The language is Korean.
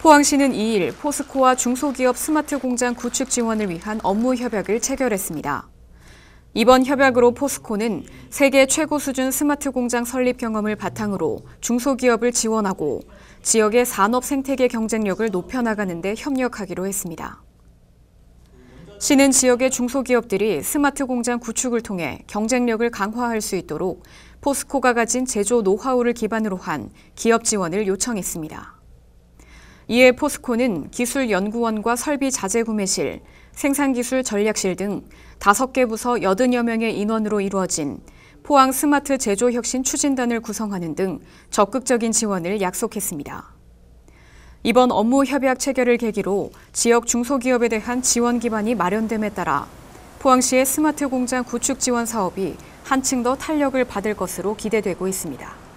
포항시는 2일 포스코와 중소기업 스마트 공장 구축 지원을 위한 업무 협약을 체결했습니다. 이번 협약으로 포스코는 세계 최고 수준 스마트 공장 설립 경험을 바탕으로 중소기업을 지원하고 지역의 산업 생태계 경쟁력을 높여나가는 데 협력하기로 했습니다. 시는 지역의 중소기업들이 스마트 공장 구축을 통해 경쟁력을 강화할 수 있도록 포스코가 가진 제조 노하우를 기반으로 한 기업 지원을 요청했습니다. 이에 포스코는 기술연구원과 설비 자재 구매실, 생산기술 전략실 등 5개 부서 80여 명의 인원으로 이루어진 포항 스마트 제조 혁신 추진단을 구성하는 등 적극적인 지원을 약속했습니다. 이번 업무 협약 체결을 계기로 지역 중소기업에 대한 지원 기반이 마련됨에 따라 포항시의 스마트 공장 구축 지원 사업이 한층 더 탄력을 받을 것으로 기대되고 있습니다.